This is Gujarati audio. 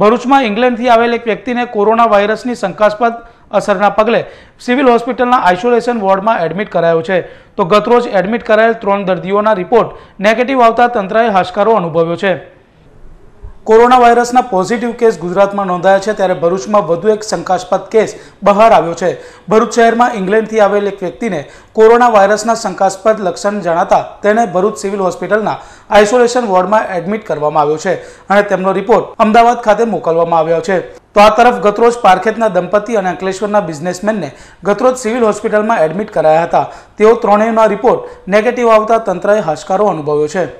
ભરૂચમાં ઇંગ્લેન્ડથી આવેલ એક વ્યક્તિને કોરોના વાયરસની શંકાસ્પદ અસરના પગલે સિવિલ હોસ્પિટલના આઇસોલેશન વોર્ડમાં એડમિટ કરાયો છે તો ગતરોજ એડમિટ કરાયેલ ત્રણ દર્દીઓના રિપોર્ટ નેગેટિવ આવતા તંત્રએ હાશકારો અનુભવ્યો છે કોરોના વાયરસના પોઝિટિવ કેસ ગુજરાતમાં નોંધાયા છે ત્યારે ભરૂચમાં વધુ એક શંકાસ્પદ કેસ બહાર આવ્યો છે ભરૂચ શહેરમાં ઇંગ્લેન્ડથી આવેલ એક વ્યક્તિને કોરોના વાયરસના શંકાસ્પદ લક્ષણ જણાતા તેને ભરૂચ સિવિલ હોસ્પિટલના આઇસોલેશન વોર્ડમાં એડમિટ કરવામાં આવ્યો છે અને તેમનો રિપોર્ટ અમદાવાદ ખાતે મોકલવામાં આવ્યો છે તો આ તરફ ગતરોજ પારખેતના દંપતી અને અંકલેશ્વરના બિઝનેસમેનને ગતરોજ સિવિલ હોસ્પિટલમાં એડમિટ કરાયા હતા તેઓ ત્રણેયના રિપોર્ટ નેગેટિવ આવતા તંત્રએ હાશકારો અનુભવ્યો છે